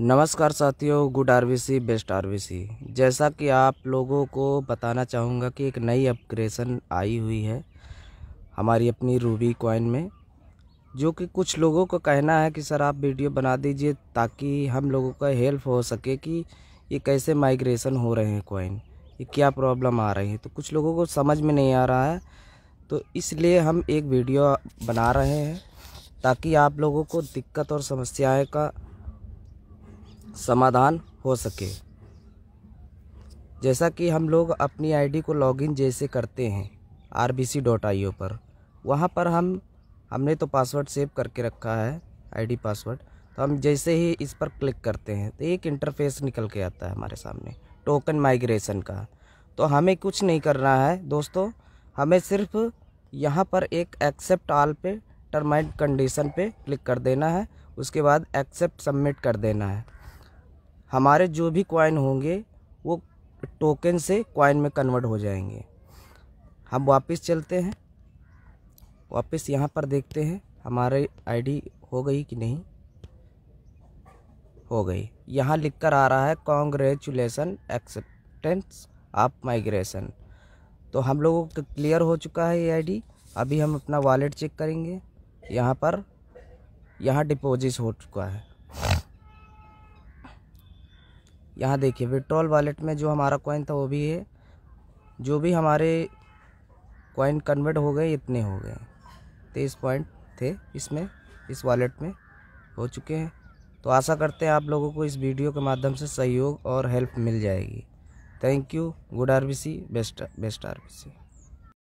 नमस्कार साथियों good RVC best RVC जैसा कि आप लोगों को बताना चाहूँगा कि एक नई अपग्रेशन आई हुई है हमारी अपनी रूबी कॉइन में जो कि कुछ लोगों का कहना है कि सर आप वीडियो बना दीजिए ताकि हम लोगों का हेल्प हो सके कि ये कैसे माइग्रेशन हो रहे हैं कॉइन ये क्या प्रॉब्लम आ रही है तो कुछ लोगों को समझ में नहीं आ रहा है तो इसलिए हम एक वीडियो बना रहे हैं ताकि आप लोगों को दिक्कत और समस्याएं का समाधान हो सके जैसा कि हम लोग अपनी आईडी को लॉगिन जैसे करते हैं R B C dot I पर वहाँ पर हम हमने तो पासवर्ड सेव करके रखा है आईडी पासवर्ड तो हम जैसे ही इस पर क्लिक करते हैं तो एक इंटरफेस निकल के आता है हमारे सामने टोकन माइग्रेशन का तो हमें कुछ नहीं करना है दोस्तों हमें सिर्फ यहाँ पर एक एक्सेप्ट आल पे टर्म एंड कंडीशन पे क्लिक कर देना है उसके बाद एक्सेप्ट सबमिट कर देना है हमारे जो भी कॉइन होंगे वो टोकन से कॉइन में कन्वर्ट हो जाएंगे हम वापस चलते हैं वापस यहाँ पर देखते हैं हमारे आईडी हो गई कि नहीं हो गई यहाँ लिख कर आ रहा है कॉन्ग्रेचुलेसन एक्सेप्टेंस ऑफ माइग्रेशन तो हम लोगों का क्लियर हो चुका है ये आईडी अभी हम अपना वॉलेट चेक करेंगे यहाँ पर यहाँ डिपॉजिट हो चुका है यहाँ देखिए विड्रॉल वॉलेट में जो हमारा कॉइन था वो भी है जो भी हमारे कॉइन कन्वर्ट हो गए इतने हो गए तेईस पॉइंट थे इसमें इस वॉलेट में हो चुके हैं तो आशा करते हैं आप लोगों को इस वीडियो के माध्यम से सहयोग और हेल्प मिल जाएगी thank you good R B C best best R B C